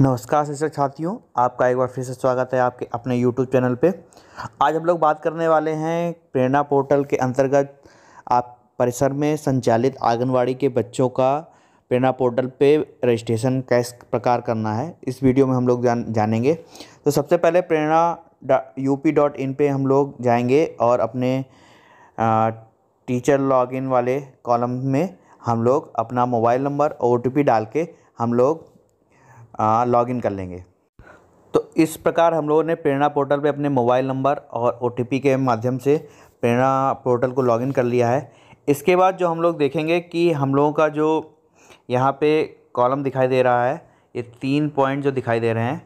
नमस्कार शिक्षक छात्रियों आपका एक बार फिर से स्वागत है आपके अपने YouTube चैनल पे आज हम लोग बात करने वाले हैं प्रेरणा पोर्टल के अंतर्गत आप परिसर में संचालित आंगनवाड़ी के बच्चों का प्रेरणा पोर्टल पे रजिस्ट्रेशन कैस प्रकार करना है इस वीडियो में हम लोग जान जानेंगे तो सबसे पहले प्रेरणा डॉट इन पर हम लोग जाएंगे और अपने आ, टीचर लॉगिन वाले कॉलम में हम लोग अपना मोबाइल नंबर ओ डाल के हम लोग लॉग इन कर लेंगे तो इस प्रकार हम लोगों ने प्रेरणा पोर्टल पे अपने मोबाइल नंबर और ओ के माध्यम से प्रेरणा पोर्टल को लॉगिन कर लिया है इसके बाद जो हम लोग देखेंगे कि हम लोगों का जो यहाँ पे कॉलम दिखाई दे रहा है ये तीन पॉइंट जो दिखाई दे रहे हैं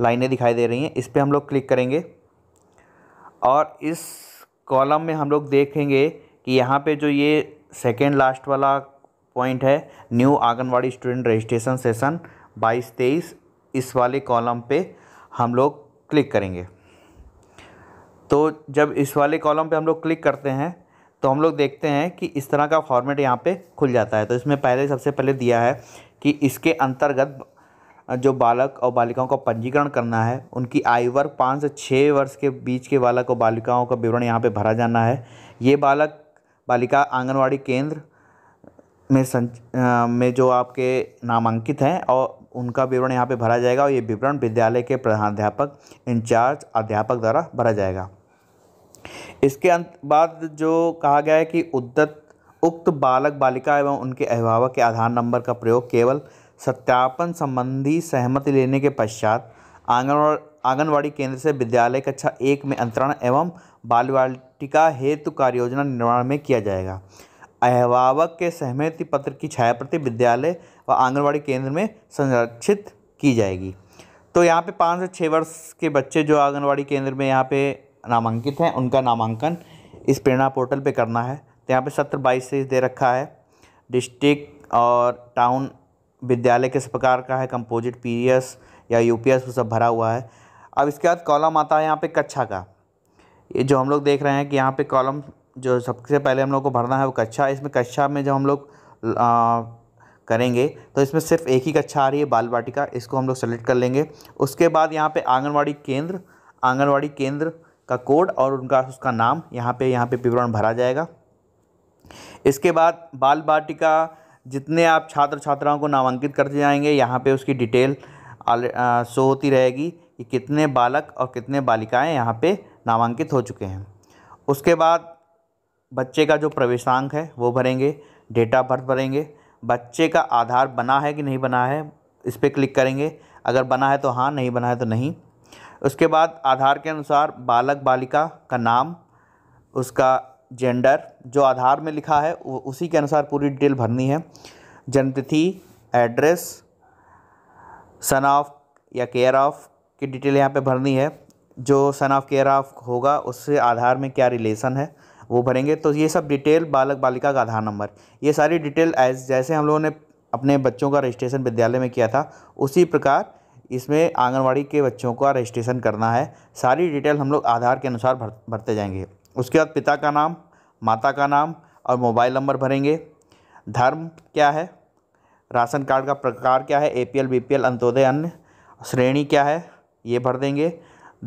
लाइनें दिखाई दे रही हैं इस पर हम लोग क्लिक करेंगे और इस कॉलम में हम लोग देखेंगे कि यहाँ पर जो ये सेकेंड लास्ट वाला पॉइंट है new anganwadi student registration session बाईस तेईस इस वाले कॉलम पे हम लोग क्लिक करेंगे तो जब इस वाले कॉलम पे हम लोग क्लिक करते हैं तो हम लोग देखते हैं कि इस तरह का फॉर्मेट यहाँ पे खुल जाता है तो इसमें पहले सबसे पहले दिया है कि इसके अंतर्गत जो बालक और बालिकाओं का पंजीकरण करना है उनकी आयु वर्ग पाँच से छः वर्ष के बीच के बालक और बालिकाओं का विवरण यहाँ पे भरा जाना है ये बालक बालिका आंगनवाड़ी केंद्र में संच में जो आपके नामांकित हैं और उनका विवरण यहाँ पे भरा जाएगा और ये विवरण विद्यालय के प्रधानाध्यापक इंचार्ज अध्यापक द्वारा भरा जाएगा इसके अंत बाद जो कहा गया है कि उद्दत उक्त बालक बालिका एवं उनके अभिभावक के आधार नंबर का प्रयोग केवल सत्यापन संबंधी सहमति लेने के पश्चात आंगनवाड़ आंगनवाड़ी केंद्र से विद्यालय कक्षा एक में अंतरण एवं बाल बालिका हेतु कार्य योजना निर्माण में किया जाएगा अभिभावक के सहमति पत्र की छाया प्रति विद्यालय व आंगनबाड़ी केंद्र में संरक्षित की जाएगी तो यहाँ पे पाँच से छः वर्ष के बच्चे जो आंगनबाड़ी केंद्र में यहाँ पे नामांकित हैं उनका नामांकन इस प्रेरणा पोर्टल पे करना है तो यहाँ पे सत्र बाईस से दे रखा है डिस्ट्रिक्ट और टाउन विद्यालय किस प्रकार का है कंपोजिट पी या यू वो सब भरा हुआ है अब इसके बाद कॉलम आता है यहाँ पर कक्षा का ये जो हम लोग देख रहे हैं कि यहाँ पे कॉलम जो सबसे पहले हम लोग को भरना है वो कक्षा है इसमें कक्षा में जब हम लोग करेंगे तो इसमें सिर्फ एक ही कक्षा आ रही है बाल वाटिका इसको हम लोग सेलेक्ट कर लेंगे उसके बाद यहाँ पे आंगनवाड़ी केंद्र आंगनवाड़ी केंद्र का कोड और उनका उसका नाम यहाँ पे यहाँ पे विवरण भरा जाएगा इसके बाद बाल वाटिका जितने आप छात्र छात्राओं को नामांकित करते जाएंगे यहाँ पर उसकी डिटेल शो होती रहेगी कि कितने बालक और कितने बालिकाएँ यहाँ पर नामांकित हो चुके हैं उसके बाद बच्चे का जो प्रवेशांक है वो भरेंगे डेट ऑफ बर्थ भरेंगे बच्चे का आधार बना है कि नहीं बना है इस पर क्लिक करेंगे अगर बना है तो हाँ नहीं बना है तो नहीं उसके बाद आधार के अनुसार बालक बालिका का नाम उसका जेंडर जो आधार में लिखा है उसी के अनुसार पूरी डिटेल भरनी है जन्मतिथि एड्रेस सन ऑफ या केयर ऑफ की डिटेल यहाँ पे भरनी है जो सन ऑफ केयर ऑफ होगा उससे आधार में क्या रिलेशन है वो भरेंगे तो ये सब डिटेल बालक बालिका का आधार नंबर ये सारी डिटेल एज जैसे हम लोगों ने अपने बच्चों का रजिस्ट्रेशन विद्यालय में किया था उसी प्रकार इसमें आंगनवाड़ी के बच्चों का रजिस्ट्रेशन करना है सारी डिटेल हम लोग आधार के अनुसार भर भरते जाएंगे उसके बाद पिता का नाम माता का नाम और मोबाइल नंबर भरेंगे धर्म क्या है राशन कार्ड का प्रकार क्या है A P L B P L अंत्योदय अन्य श्रेणी क्या है ये भर देंगे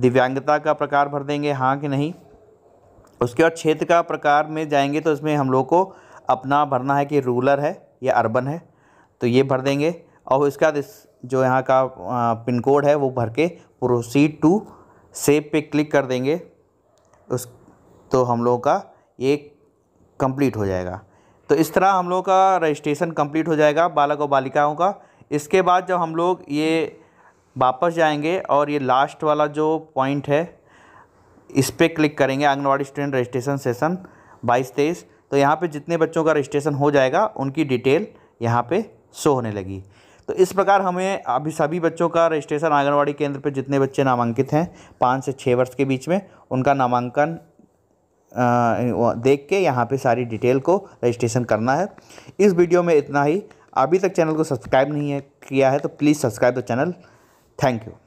दिव्यांगता का प्रकार भर देंगे हाँ कि नहीं उसके बाद क्षेत्र का प्रकार में जाएंगे तो इसमें हम लोग को अपना भरना है कि रूरल है या अर्बन है तो ये भर देंगे और इसके बाद इस जो यहाँ का पिन कोड है वो भर के प्रोसीड टू सेव पे क्लिक कर देंगे उस तो हम लोगों का ये कंप्लीट हो जाएगा तो इस तरह हम लोगों का रजिस्ट्रेशन कंप्लीट हो जाएगा बालक और बालिकाओं का इसके बाद जब हम लोग ये वापस जाएंगे और ये लास्ट वाला जो पॉइंट है इस पर क्लिक करेंगे आंगनवाड़ी स्टूडेंट रजिस्ट्रेशन सेशन बाईस तेईस तो यहाँ पे जितने बच्चों का रजिस्ट्रेशन हो जाएगा उनकी डिटेल यहाँ पे शो होने लगी तो इस प्रकार हमें अभी सभी बच्चों का रजिस्ट्रेशन आंगनवाड़ी केंद्र पर जितने बच्चे नामांकित हैं पाँच से छः वर्ष के बीच में उनका नामांकन देख के यहाँ पे सारी डिटेल को रजिस्ट्रेशन करना है इस वीडियो में इतना ही अभी तक चैनल को सब्सक्राइब नहीं है किया है तो please subscribe the channel thank you